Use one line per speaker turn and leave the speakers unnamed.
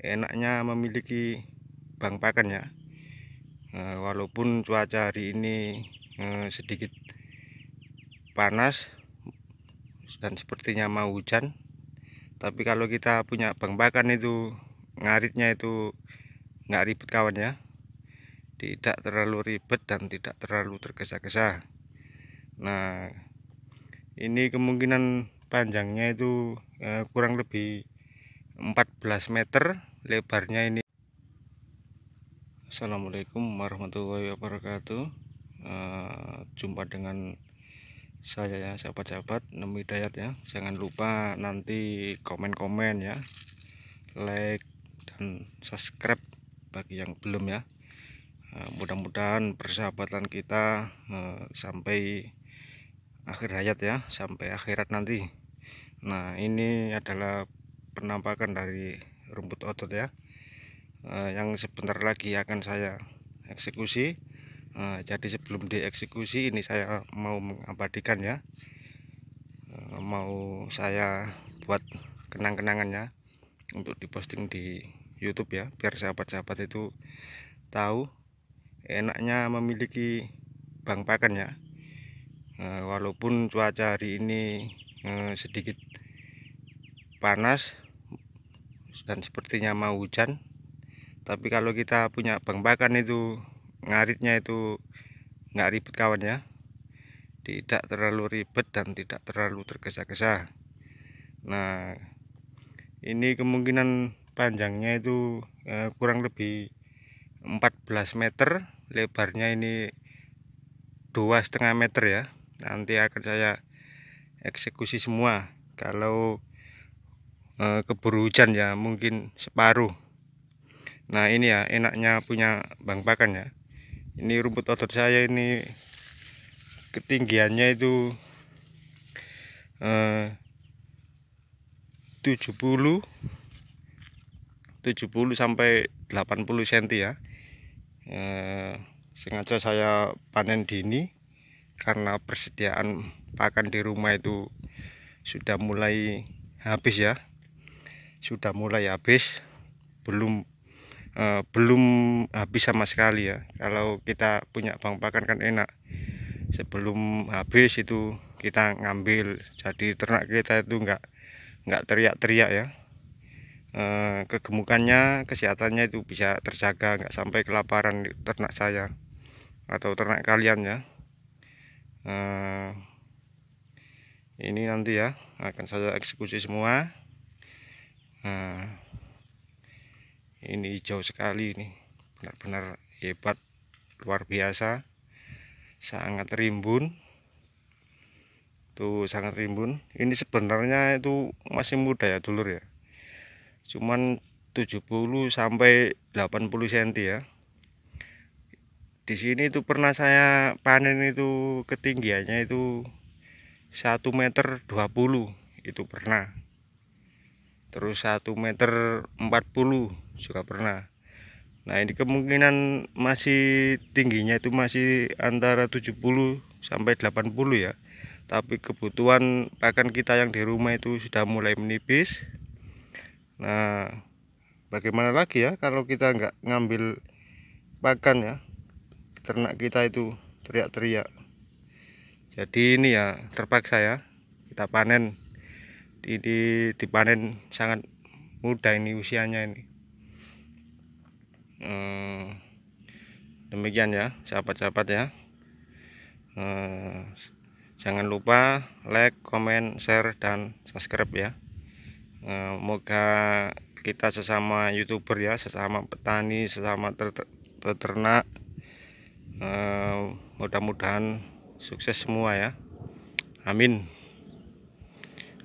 enaknya memiliki bank pakan ya eh, walaupun cuaca hari ini eh, sedikit panas dan sepertinya mau hujan tapi kalau kita punya bank pakan itu ngaritnya itu nggak ribet kawan ya tidak terlalu ribet dan tidak terlalu tergesa-gesa nah ini kemungkinan panjangnya itu eh, kurang lebih 14 meter lebarnya ini Assalamualaikum warahmatullahi wabarakatuh uh, jumpa dengan saya ya sahabat-sahabat Nemi Dayat ya jangan lupa nanti komen-komen ya like dan subscribe bagi yang belum ya eh, mudah-mudahan persahabatan kita eh, sampai akhir hayat ya sampai akhirat nanti nah ini adalah penampakan dari rumput otot ya eh, yang sebentar lagi akan saya eksekusi eh, jadi sebelum dieksekusi ini saya mau mengabadikan ya eh, mau saya buat kenang-kenangannya untuk diposting di YouTube ya biar sahabat-sahabat itu tahu enaknya memiliki bang pakan ya walaupun cuaca hari ini sedikit panas dan sepertinya mau hujan tapi kalau kita punya pengbakan itu ngaritnya itu nggak ribet kawan ya tidak terlalu ribet dan tidak terlalu tergesa-gesa nah ini kemungkinan panjangnya itu eh, kurang lebih 14 meter lebarnya ini dua setengah meter ya nanti akan saya eksekusi semua kalau eh, keburu hujan ya mungkin separuh nah ini ya enaknya punya Bang Pakan ya ini rumput otot saya ini ketinggiannya itu eh, 70 70 sampai 80 cm ya eh, sengaja saya panen dini karena persediaan pakan di rumah itu sudah mulai habis ya sudah mulai habis belum eh, belum habis sama sekali ya kalau kita punya bank pakan kan enak sebelum habis itu kita ngambil jadi ternak kita itu enggak enggak teriak-teriak ya e, kegemukannya kesehatannya itu bisa terjaga enggak sampai kelaparan ternak saya atau ternak kalian ya e, ini nanti ya akan saya eksekusi semua nah ini hijau sekali ini benar-benar hebat luar biasa sangat rimbun tuh sangat rimbun ini sebenarnya itu masih muda ya dulur ya cuman 70 sampai 80 cm ya di sini itu pernah saya panen itu ketinggiannya itu 1 meter 20 itu pernah terus 1 meter 40 juga pernah nah ini kemungkinan masih tingginya itu masih antara 70 sampai 80 ya tapi kebutuhan pakan kita yang di rumah itu sudah mulai menipis nah bagaimana lagi ya kalau kita nggak ngambil pakan ya ternak kita itu teriak-teriak jadi ini ya terpaksa ya kita panen ini dipanen sangat mudah ini usianya ini hmm, demikian ya sahabat-sahabat ya eh, jangan lupa like comment share dan subscribe ya eh, moga kita sesama youtuber ya sesama petani sesama peternak eh, mudah-mudahan sukses semua ya amin